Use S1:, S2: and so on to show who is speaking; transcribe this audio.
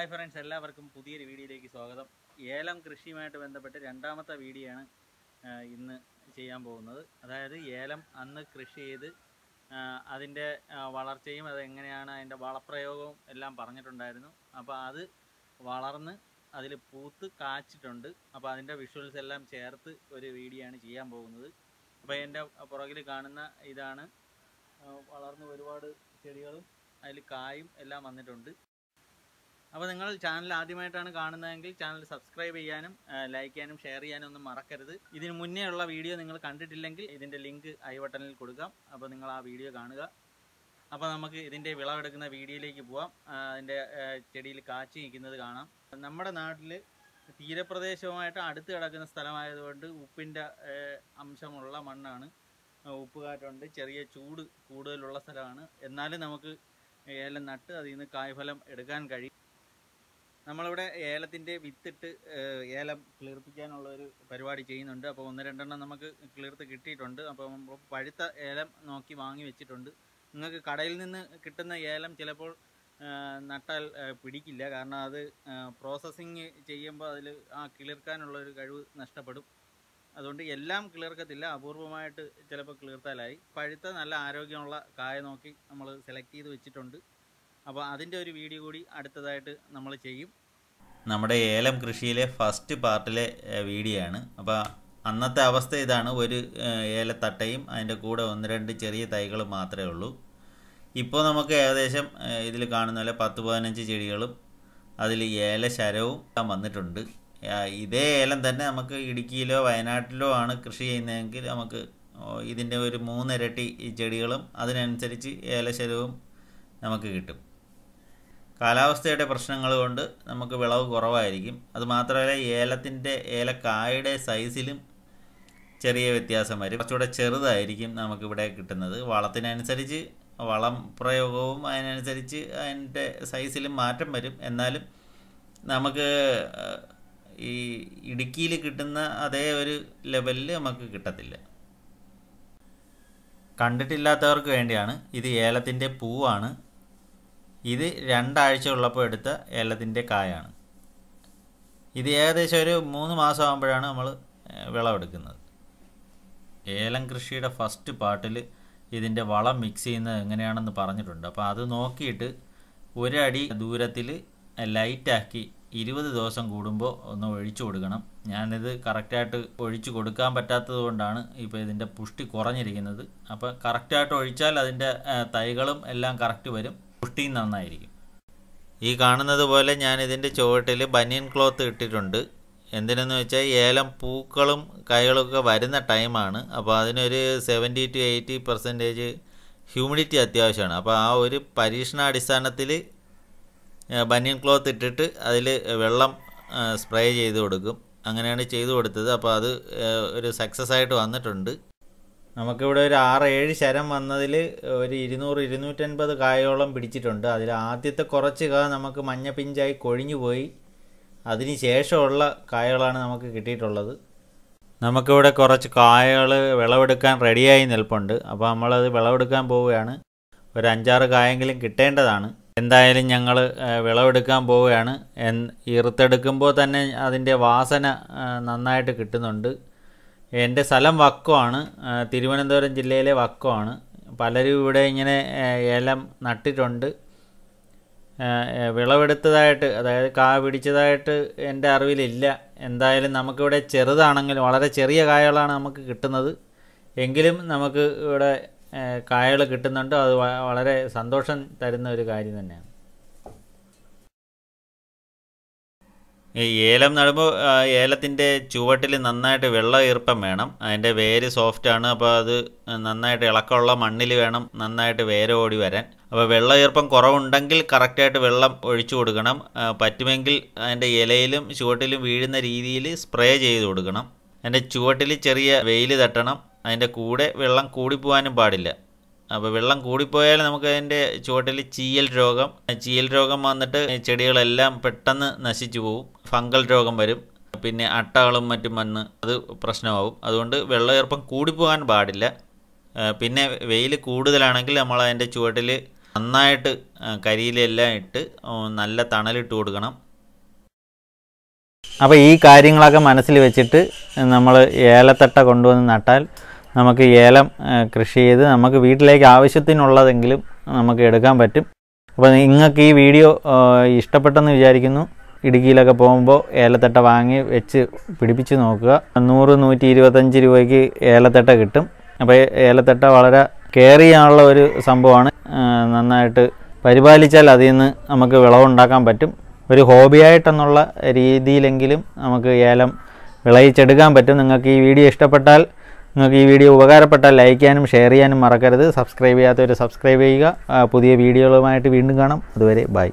S1: hi friends എല്ലാവർക്കും പുതിയൊരു വീഡിയോയിലേക്ക് സ്വാഗതം ഏലം കൃഷിയുമായിട്ട് ബന്ധപ്പെട്ട് രണ്ടാമത്തെ വീഡിയോയാണ് ഇന്ന് ചെയ്യാൻ പോകുന്നത് അതായത് ഏലം അന്ന് കൃഷി ചെയ്ത് അതിൻ്റെ വളർച്ചയും അതെങ്ങനെയാണ് അതിൻ്റെ വളപ്രയോഗവും എല്ലാം പറഞ്ഞിട്ടുണ്ടായിരുന്നു അപ്പോൾ അത് വളർന്ന് അതിൽ പൂത്ത് കാച്ചിട്ടുണ്ട് അപ്പോൾ അതിൻ്റെ വിഷ്വൽസ് എല്ലാം ചേർത്ത് ഒരു ആണ് ചെയ്യാൻ പോകുന്നത് അപ്പോൾ എൻ്റെ പുറകിൽ കാണുന്ന ഇതാണ് വളർന്ന് ഒരുപാട് ചെടികളും അതിൽ കായും എല്ലാം വന്നിട്ടുണ്ട് അപ്പോൾ നിങ്ങൾ ചാനൽ ആദ്യമായിട്ടാണ് കാണുന്നതെങ്കിൽ ചാനൽ സബ്സ്ക്രൈബ് ചെയ്യാനും ലൈക്ക് ചെയ്യാനും ഷെയർ ചെയ്യാനും ഒന്നും മറക്കരുത് ഇതിന് മുന്നേ ഉള്ള വീഡിയോ നിങ്ങൾ കണ്ടിട്ടില്ലെങ്കിൽ ഇതിൻ്റെ ലിങ്ക് ഐ ബട്ടണിൽ കൊടുക്കാം അപ്പോൾ നിങ്ങൾ ആ വീഡിയോ കാണുക അപ്പോൾ നമുക്ക് ഇതിൻ്റെ വിളവെടുക്കുന്ന വീഡിയോയിലേക്ക് പോവാം അതിൻ്റെ ചെടിയിൽ കാച്ചി നിൽക്കുന്നത് കാണാം നമ്മുടെ നാട്ടിൽ തീരപ്രദേശവുമായിട്ട് അടുത്ത് കിടക്കുന്ന സ്ഥലമായതുകൊണ്ട് ഉപ്പിൻ്റെ അംശമുള്ള മണ്ണാണ് ഉപ്പുകാറ്റുണ്ട് ചെറിയ ചൂട് കൂടുതലുള്ള സ്ഥലമാണ് എന്നാലും നമുക്ക് ഏലം നട്ട് അതിൽ നിന്ന് കായ്ഫലം എടുക്കാൻ കഴിയും നമ്മളിവിടെ ഏലത്തിൻ്റെ വിത്തിട്ട് ഏലം കിളിർപ്പിക്കാനുള്ള ഒരു പരിപാടി ചെയ്യുന്നുണ്ട് അപ്പോൾ ഒന്ന് രണ്ടെണ്ണം നമുക്ക് കിളിർത്ത് കിട്ടിയിട്ടുണ്ട് അപ്പോൾ പഴുത്ത ഏലം നോക്കി വാങ്ങി വെച്ചിട്ടുണ്ട് നിങ്ങൾക്ക് കടയിൽ നിന്ന് കിട്ടുന്ന ഏലം ചിലപ്പോൾ നട്ടാൽ പിടിക്കില്ല കാരണം അത് പ്രോസസ്സിങ് ചെയ്യുമ്പോൾ അതിൽ ആ കിളിർക്കാനുള്ള ഒരു കഴിവ് നഷ്ടപ്പെടും അതുകൊണ്ട് എല്ലാം കിളിർക്കത്തില്ല അപൂർവമായിട്ട് ചിലപ്പോൾ കിളിർത്താലായി പഴുത്ത നല്ല ആരോഗ്യമുള്ള കായ നോക്കി നമ്മൾ സെലക്ട് ചെയ്ത് വെച്ചിട്ടുണ്ട് അപ്പോൾ അതിൻ്റെ ഒരു വീഡിയോ കൂടി അടുത്തതായിട്ട് നമ്മൾ ചെയ്യും നമ്മുടെ ഏലം കൃഷിയിലെ ഫസ്റ്റ് പാർട്ടിലെ വീഡിയോ ആണ് അപ്പോൾ അന്നത്തെ അവസ്ഥ ഇതാണ് ഒരു ഏലത്തട്ടയും അതിൻ്റെ കൂടെ ഒന്ന് രണ്ട് ചെറിയ തൈകൾ മാത്രമേ ഉള്ളൂ ഇപ്പോൾ നമുക്ക് ഏകദേശം ഇതിൽ കാണുന്ന പോലെ പത്ത് പതിനഞ്ച് ചെടികളും അതിൽ ശരവും വന്നിട്ടുണ്ട് ഇതേ ഏലം തന്നെ നമുക്ക് ഇടുക്കിയിലോ വയനാട്ടിലോ ആണ് കൃഷി ചെയ്യുന്നതെങ്കിൽ നമുക്ക് ഇതിൻ്റെ ഒരു മൂന്നിരട്ടി ചെടികളും അതിനനുസരിച്ച് ഏലശരവും നമുക്ക് കിട്ടും കാലാവസ്ഥയുടെ പ്രശ്നങ്ങൾ കൊണ്ട് നമുക്ക് വിളവ് കുറവായിരിക്കും അതുമാത്രമല്ല ഏലത്തിൻ്റെ ഏലക്കായുടെ സൈസിലും ചെറിയ വ്യത്യാസം വരും കുറച്ചുകൂടെ ചെറുതായിരിക്കും നമുക്കിവിടെ കിട്ടുന്നത് വളത്തിനനുസരിച്ച് വളം പ്രയോഗവും അതിനനുസരിച്ച് അതിൻ്റെ സൈസിലും മാറ്റം വരും എന്നാലും നമുക്ക് ഈ ഇടുക്കിയിൽ കിട്ടുന്ന അതേ ഒരു ലെവലിൽ നമുക്ക് കിട്ടത്തില്ല കണ്ടിട്ടില്ലാത്തവർക്ക് വേണ്ടിയാണ് ഇത് ഏലത്തിൻ്റെ പൂവാണ് ഇത് രണ്ടാഴ്ച ഉള്ളപ്പോൾ എടുത്ത ഏലത്തിൻ്റെ കായാണ് ഇത് ഏകദേശം ഒരു മൂന്ന് മാസം ആകുമ്പോഴാണ് നമ്മൾ വിളവെടുക്കുന്നത് ഏലം കൃഷിയുടെ ഫസ്റ്റ് പാട്ടിൽ ഇതിൻ്റെ വളം മിക്സ് ചെയ്യുന്നത് എങ്ങനെയാണെന്ന് പറഞ്ഞിട്ടുണ്ട് അപ്പോൾ അത് നോക്കിയിട്ട് ഒരടി ദൂരത്തിൽ ലൈറ്റാക്കി ഇരുപത് ദിവസം കൂടുമ്പോൾ ഒന്ന് ഒഴിച്ചു കൊടുക്കണം ഞാനിത് കറക്റ്റായിട്ട് ഒഴിച്ചു കൊടുക്കാൻ പറ്റാത്തത് കൊണ്ടാണ് ഇപ്പോൾ ഇതിൻ്റെ പുഷ്ടി കുറഞ്ഞിരിക്കുന്നത് അപ്പോൾ കറക്റ്റായിട്ട് ഒഴിച്ചാൽ അതിൻ്റെ തൈകളും എല്ലാം കറക്റ്റ് വരും പുഷ്ടി നന്നായിരിക്കും ഈ കാണുന്നത് പോലെ ഞാൻ ഇതിൻ്റെ ചുവട്ടിൽ ബനിയൻ ക്ലോത്ത് ഇട്ടിട്ടുണ്ട് എന്തിനെന്ന് വെച്ചാൽ ഏലം പൂക്കളും കൈകളൊക്കെ വരുന്ന ടൈമാണ് അപ്പോൾ അതിനൊരു seventy to eighty percentage humidity അത്യാവശ്യമാണ് അപ്പോൾ ആ ഒരു പരീക്ഷണാടിസ്ഥാനത്തിൽ ബനിയൻ ക്ലോത്ത് ഇട്ടിട്ട് അതിൽ വെള്ളം സ്പ്രേ ചെയ്ത് കൊടുക്കും അങ്ങനെയാണ് ചെയ്തു കൊടുത്തത് അപ്പോൾ അത് ഒരു സക്സസ് ആയിട്ട് വന്നിട്ടുണ്ട് നമുക്കിവിടെ ഒരു ആറ് ഏഴ് ശരം വന്നതിൽ ഒരു ഇരുന്നൂറ് ഇരുന്നൂറ്റൻപത് കായോളം പിടിച്ചിട്ടുണ്ട് അതിൽ ആദ്യത്തെ കുറച്ച് കാ നമുക്ക് പിഞ്ചായി കൊഴിഞ്ഞു പോയി അതിന് ശേഷമുള്ള കായകളാണ് നമുക്ക് കിട്ടിയിട്ടുള്ളത് നമുക്കിവിടെ കുറച്ച് കായകൾ വിളവെടുക്കാൻ റെഡിയായി നിൽപ്പുണ്ട് അപ്പോൾ നമ്മളത് വിളവെടുക്കാൻ പോവുകയാണ് ഒരു അഞ്ചാറ് കായെങ്കിലും കിട്ടേണ്ടതാണ് എന്തായാലും ഞങ്ങൾ വിളവെടുക്കാൻ പോവുകയാണ് ഇറുത്തെടുക്കുമ്പോൾ തന്നെ അതിൻ്റെ വാസന നന്നായിട്ട് കിട്ടുന്നുണ്ട് എൻ്റെ സ്ഥലം വക്കമാണ് തിരുവനന്തപുരം ജില്ലയിലെ വക്കമാണ് പലരും ഇവിടെ ഇങ്ങനെ ഏലം നട്ടിട്ടുണ്ട് വിളവെടുത്തതായിട്ട് അതായത് കാ പിടിച്ചതായിട്ട് എൻ്റെ അറിവിലില്ല എന്തായാലും നമുക്കിവിടെ ചെറുതാണെങ്കിലും വളരെ ചെറിയ കായകളാണ് നമുക്ക് കിട്ടുന്നത് എങ്കിലും നമുക്ക് ഇവിടെ കായകൾ കിട്ടുന്നുണ്ട് അത് വളരെ സന്തോഷം തരുന്ന ഒരു കാര്യം തന്നെയാണ് ഈ ഏലം നടുമ്പോൾ ഏലത്തിൻ്റെ ചുവട്ടിൽ നന്നായിട്ട് വെള്ളം ഈർപ്പം വേണം അതിൻ്റെ വേര് സോഫ്റ്റ് ആണ് അപ്പോൾ അത് നന്നായിട്ട് ഇളക്കമുള്ള മണ്ണിൽ വേണം നന്നായിട്ട് വേര് ഓടി വരാൻ അപ്പോൾ വെള്ളം ഈർപ്പം കുറവുണ്ടെങ്കിൽ കറക്റ്റായിട്ട് വെള്ളം ഒഴിച്ചു കൊടുക്കണം പറ്റുമെങ്കിൽ അതിൻ്റെ ഇലയിലും ചുവട്ടിലും വീഴുന്ന രീതിയിൽ സ്പ്രേ ചെയ്ത് കൊടുക്കണം അതിൻ്റെ ചുവട്ടിൽ ചെറിയ വെയിൽ തട്ടണം അതിൻ്റെ കൂടെ വെള്ളം കൂടിപ്പോവാനും പാടില്ല അപ്പോൾ വെള്ളം കൂടിപ്പോയാൽ നമുക്ക് അതിൻ്റെ ചുവട്ടിൽ ചീയൽ രോഗം ചീയൽ രോഗം വന്നിട്ട് ചെടികളെല്ലാം പെട്ടെന്ന് നശിച്ചു പോവും ഫംഗൽ രോഗം വരും പിന്നെ അട്ടകളും മറ്റും വന്ന് അത് പ്രശ്നമാവും അതുകൊണ്ട് വെള്ളം ചെറുപ്പം കൂടിപ്പോകാൻ പാടില്ല പിന്നെ വെയിൽ കൂടുതലാണെങ്കിൽ നമ്മൾ അതിൻ്റെ ചുവട്ടിൽ നന്നായിട്ട് കരിയിലെല്ലാം ഇട്ട് നല്ല തണലിട്ട് കൊടുക്കണം അപ്പോൾ ഈ കാര്യങ്ങളൊക്കെ മനസ്സിൽ വെച്ചിട്ട് നമ്മൾ ഏലത്തട്ട കൊണ്ടുവന്ന് നട്ടാൽ നമുക്ക് ഏലം കൃഷി ചെയ്ത് നമുക്ക് വീട്ടിലേക്ക് ആവശ്യത്തിനുള്ളതെങ്കിലും നമുക്ക് എടുക്കാൻ പറ്റും അപ്പോൾ നിങ്ങൾക്ക് ഈ വീഡിയോ ഇഷ്ടപ്പെട്ടെന്ന് വിചാരിക്കുന്നു ഇടുക്കിയിലൊക്കെ പോകുമ്പോൾ ഏലത്തട്ട വാങ്ങി വെച്ച് പിടിപ്പിച്ച് നോക്കുക നൂറ് നൂറ്റി ഇരുപത്തഞ്ച് രൂപയ്ക്ക് ഏലത്തട്ട കിട്ടും അപ്പോൾ ഏലത്തട്ട വളരെ കെയർ ചെയ്യാനുള്ള ഒരു സംഭവമാണ് നന്നായിട്ട് പരിപാലിച്ചാൽ അതിൽ നിന്ന് നമുക്ക് വിളവുണ്ടാക്കാൻ പറ്റും ഒരു ഹോബിയായിട്ടെന്നുള്ള രീതിയിലെങ്കിലും നമുക്ക് ഏലം വിളയിച്ചെടുക്കാൻ പറ്റും നിങ്ങൾക്ക് ഈ വീഡിയോ ഇഷ്ടപ്പെട്ടാൽ നിങ്ങൾക്ക് ഈ വീഡിയോ ഉപകാരപ്പെട്ടാൽ ലൈക്ക് ചെയ്യാനും ഷെയർ ചെയ്യാനും മറക്കരുത് സബ്സ്ക്രൈബ് ചെയ്യാത്തവർ സബ്സ്ക്രൈബ് ചെയ്യുക പുതിയ വീഡിയോകളുമായിട്ട് വീണ്ടും കാണാം അതുവരെ ബൈ